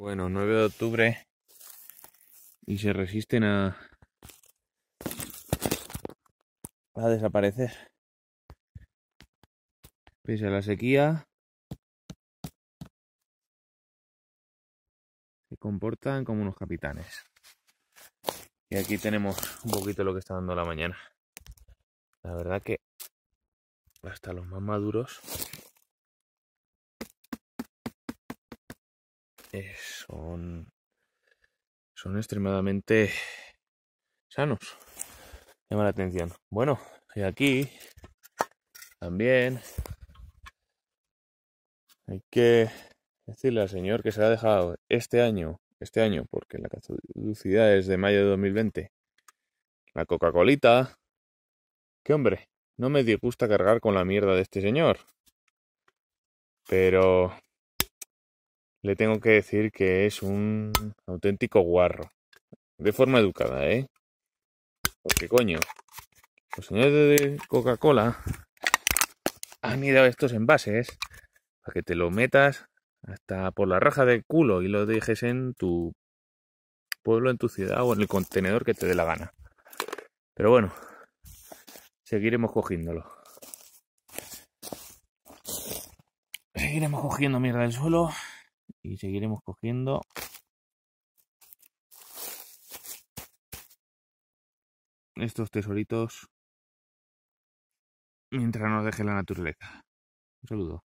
Bueno, 9 de octubre y se resisten a, a desaparecer. Pese a la sequía, se comportan como unos capitanes. Y aquí tenemos un poquito lo que está dando la mañana. La verdad que hasta los más maduros son, son extremadamente sanos. Llama la atención. Bueno, y aquí también hay que decirle al señor que se ha dejado este año, este año, porque la caducidad es de mayo de 2020, la Coca-Colita, que hombre, no me gusta cargar con la mierda de este señor. Pero le tengo que decir que es un auténtico guarro. De forma educada, ¿eh? Porque coño, los señores de Coca-Cola han ido estos envases para que te lo metas hasta por la raja del culo y lo dejes en tu pueblo, en tu ciudad o en el contenedor que te dé la gana. Pero bueno, seguiremos cogiéndolo. Seguiremos cogiendo mierda del suelo y seguiremos cogiendo estos tesoritos mientras nos deje la naturaleza. Un saludo.